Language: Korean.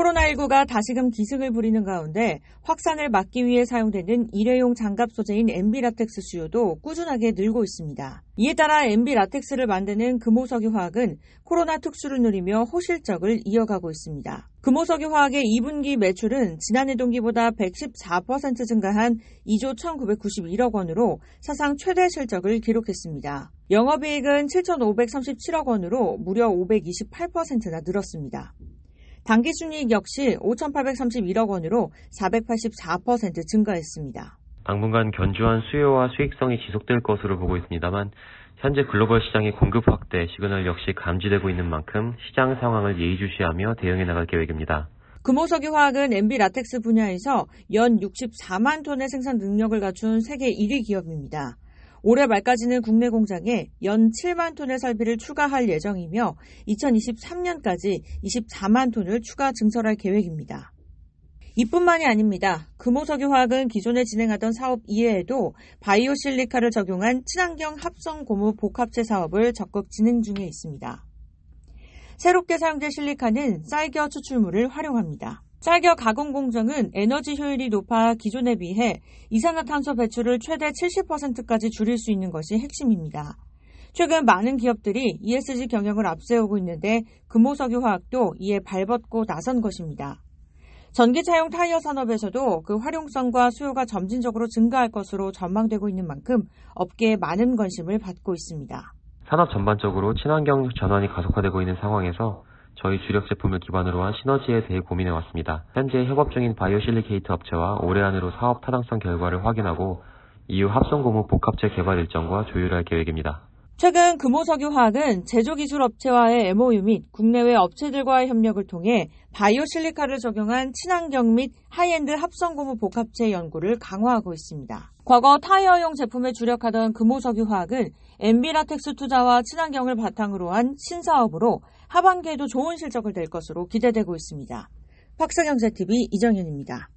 코로나19가 다시금 기승을 부리는 가운데 확산을 막기 위해 사용되는 일회용 장갑 소재인 MB 라텍스 수요도 꾸준하게 늘고 있습니다. 이에 따라 MB 라텍스를 만드는 금호석유 화학은 코로나 특수를 누리며 호실적을 이어가고 있습니다. 금호석유 화학의 2분기 매출은 지난해 동기보다 114% 증가한 2조 1991억 원으로 사상 최대 실적을 기록했습니다. 영업이익은 7,537억 원으로 무려 528%나 늘었습니다. 당기 순이익 역시 5,831억 원으로 484% 증가했습니다. 당분간 견조한 수요와 수익성이 지속될 것으로 보고 있습니다만 현재 글로벌 시장의 공급 확대 시그널 역시 감지되고 있는 만큼 시장 상황을 예의주시하며 대응해 나갈 계획입니다. 금호석유 화학은 MB 라텍스 분야에서 연 64만 톤의 생산 능력을 갖춘 세계 1위 기업입니다. 올해 말까지는 국내 공장에 연 7만 톤의 설비를 추가할 예정이며 2023년까지 24만 톤을 추가 증설할 계획입니다. 이뿐만이 아닙니다. 금호석유화학은 기존에 진행하던 사업 이외에도 바이오 실리카를 적용한 친환경 합성 고무 복합체 사업을 적극 진행 중에 있습니다. 새롭게 사용될 실리카는 쌀겨 추출물을 활용합니다. 쌀격 가공 공정은 에너지 효율이 높아 기존에 비해 이산화탄소 배출을 최대 70%까지 줄일 수 있는 것이 핵심입니다. 최근 많은 기업들이 ESG 경영을 앞세우고 있는데 금호석유화학도 이에 발벗고 나선 것입니다. 전기차용 타이어 산업에서도 그 활용성과 수요가 점진적으로 증가할 것으로 전망되고 있는 만큼 업계에 많은 관심을 받고 있습니다. 산업 전반적으로 친환경 전환이 가속화되고 있는 상황에서 저희 주력 제품을 기반으로 한 시너지에 대해 고민해 왔습니다. 현재 협업 중인 바이오실리케이트 업체와 올해 안으로 사업 타당성 결과를 확인하고 이후 합성고무 복합재 개발 일정과 조율할 계획입니다. 최근 금호석유화학은 제조기술업체와의 MOU 및 국내외 업체들과의 협력을 통해 바이오실리카를 적용한 친환경 및 하이엔드 합성고무 복합체 연구를 강화하고 있습니다. 과거 타이어용 제품에 주력하던 금호석유화학은 엔비라텍스 투자와 친환경을 바탕으로 한 신사업으로 하반기에도 좋은 실적을 낼 것으로 기대되고 있습니다. 박사경제TV 이정현입니다.